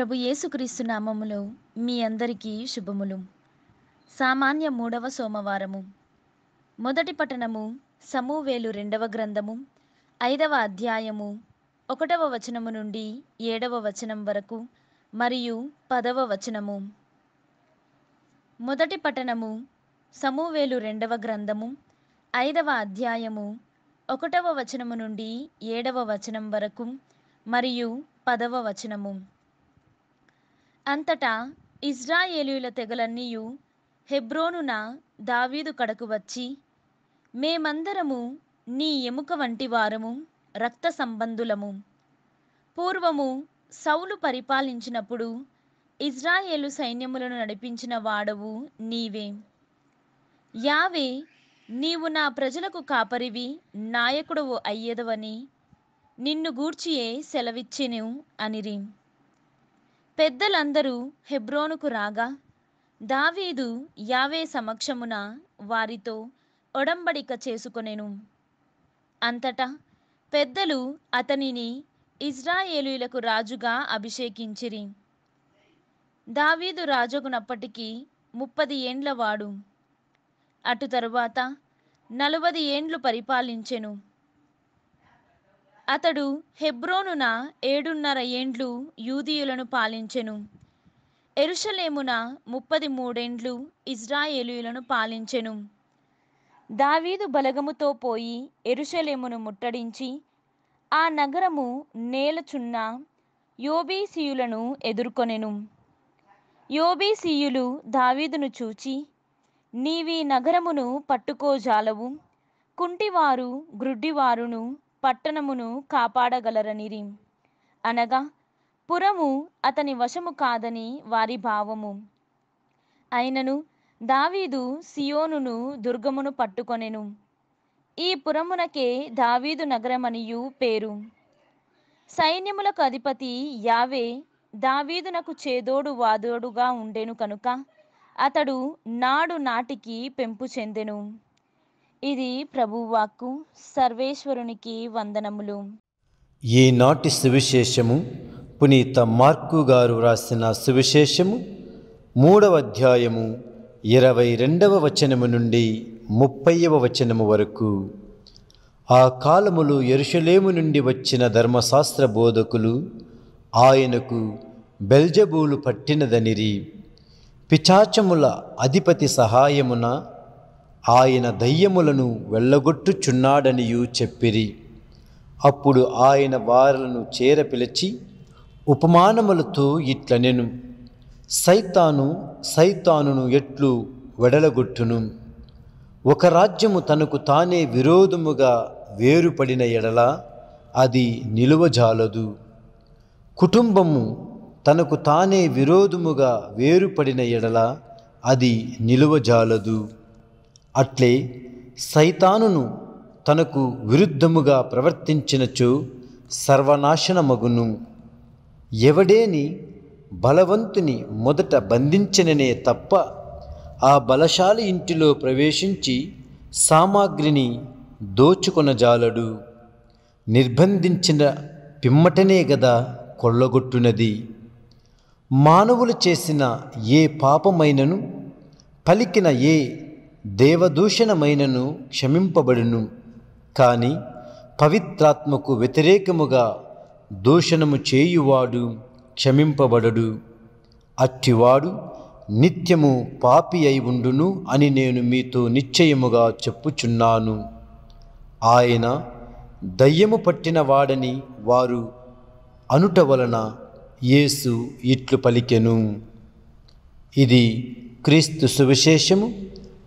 ప్రభు యేసుక్రీస్తు నామములో మీ అందరికీ శుభములు సామాన్య మూడవ సోమవారము మొదటి పట్టణము సమూవేలు రెండవ గ్రంథము ఐదవ అధ్యాయము ఒకటవ వచనము నుండి ఏడవ వచనం వరకు మరియు పదవ వచనము మొదటి పట్టణము సమూవేలు రెండవ గ్రంథము ఐదవ అధ్యాయము ఒకటవ వచనము నుండి ఏడవ వచనం వరకు మరియు పదవ వచనము అంతటా ఇజ్రాయేలీల తెగలన్నీయు హెబ్రోనున దావీదు కడకు వచ్చి మేమందరము నీ ఎముక వంటి వారము రక్త సంబంధులము పూర్వము సౌలు పరిపాలించినప్పుడు ఇజ్రాయేలు సైన్యములను నడిపించిన వాడవు నీవే యావే నీవు నా ప్రజలకు కాపరివి నాయకుడవు అయ్యేదవని నిన్ను గూర్చియే సెలవిచ్చెను అనిరి పెద్దలందరూ హెబ్రోనుకు రాగా దావీదు యావే సమక్షమున వారితో ఒడంబడిక చేసుకొనెను అంతటా పెద్దలు అతనిని ఇజ్రాయేలీలకు రాజుగా అభిషేకించిరి దావీదు రాజుగునప్పటికీ ముప్పది ఏండ్లవాడు అటు తరువాత నలభది ఏండ్లు పరిపాలించెను అతడు హెబ్రోనున ఏడున్నర ఏండ్లు యూదీయులను పాలించెను ఎరుషలేమున ముప్పది మూడేండ్లు ఇజ్రాయేలీయులను పాలించెను దావీదు బలగముతో పోయి ఎరుషలేమును ముట్టడించి ఆ నగరము నేలచున్న యోబీసీయులను ఎదుర్కొనెను యోబీసీయులు దావీదును చూచి నీవీ నగరమును పట్టుకోజాలవు కుంటివారు గ్రుడ్డివారును పట్టణమును కాపాడగలరనిరి అనగా పురము అతని వశము కాదని వారి భావము అయినను దావీదు సియోనును దుర్గమును పట్టుకొనెను ఈ పురమునకే దావీదు నగరమనియు పేరు సైన్యములకు అధిపతి యావే దావీదునకు చేదోడు వాదోడుగా ఉండెను కనుక అతడు నాడు నాటికి పెంపు చెందెను ఇది ప్రభువాకు సర్వేశ్వరునికి వందనములు ఈనాటి సువిశేషము పునీత మార్కు గారు రాసిన సువిశేషము మూడవ అధ్యాయము ఇరవై రెండవ వచనము నుండి ముప్పైవ వచనము వరకు ఆ కాలములు ఎరుషలేము నుండి వచ్చిన ధర్మశాస్త్ర బోధకులు ఆయనకు బెల్జబూలు పట్టినదనిరి పిచాచముల అధిపతి సహాయమున ఆయన దయ్యములను వెళ్ళగొట్టుచున్నాడనియు చెప్పిరి అప్పుడు ఆయన వారలను పిలిచి ఉపమానములతో ఇట్లనెను సైతాను సైతానును ఎట్లు వెడలగొట్టును ఒక రాజ్యము తనకు తానే విరోధముగా వేరుపడిన ఎడల అది నిలువజాలదు కుటుంబము తనకు తానే విరోధముగా వేరుపడిన ఎడల అది నిలువజాలదు అట్లే సైతానును తనకు విరుద్ధముగా ప్రవర్తించినచో సర్వనాశనమగును ఎవడేని బలవంతుని మొదట బంధించననే తప్ప ఆ బలశాలి ఇంటిలో ప్రవేశించి సామాగ్రిని దోచుకొనజాలడు నిర్బంధించిన పిమ్మటనే గదా కొల్లగొట్టునది మానవులు చేసిన ఏ పాపమైనను పలికిన ఏ దేవదూషణమైనను క్షమింపబడును కానీ పవిత్రాత్మకు వ్యతిరేకముగా దూషణము చేయువాడు క్షమింపబడడు అట్టివాడు నిత్యము పాపి అయి ఉండును అని నేను మీతో నిశ్చయముగా చెప్పుచున్నాను ఆయన దయ్యము పట్టిన వాడని వారు అనుట వలన యేసు ఇట్లు పలికెను ఇది క్రీస్తు సువిశేషము